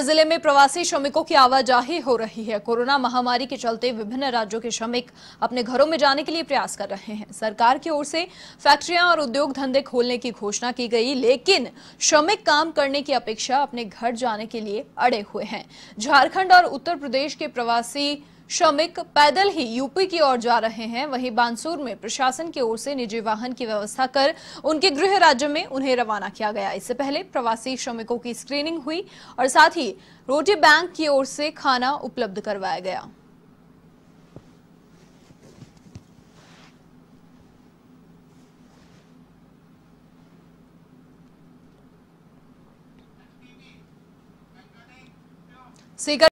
अलीगढ़ जिले में प्रवासी श्रमिकों की आवाजाही हो रही है कोरोना महामारी के चलते विभिन्न राज्यों के श्रमिक अपने घरों में जाने के लिए प्रयास कर रहे हैं सरकार की ओर से फैक्ट्रियां और उद्योग धंधे खोलने की घोषणा की गई लेकिन श्रमिक काम करने की अपेक्षा अपने घर जाने के लिए अड़े हुए हैं झारखंड और उत्तर प्रदेश के प्रवासी श्रमिक पैदल ही यूपी की ओर जा रहे हैं वहीं बानसूर में प्रशासन की ओर से निजी वाहन की व्यवस्था कर उनके गृह राज्य में उन्हें रवाना किया गया इससे पहले प्रवासी श्रमिकों की स्क्रीनिंग हुई और साथ ही रोटी बैंक की ओर से खाना उपलब्ध करवाया गया सीकर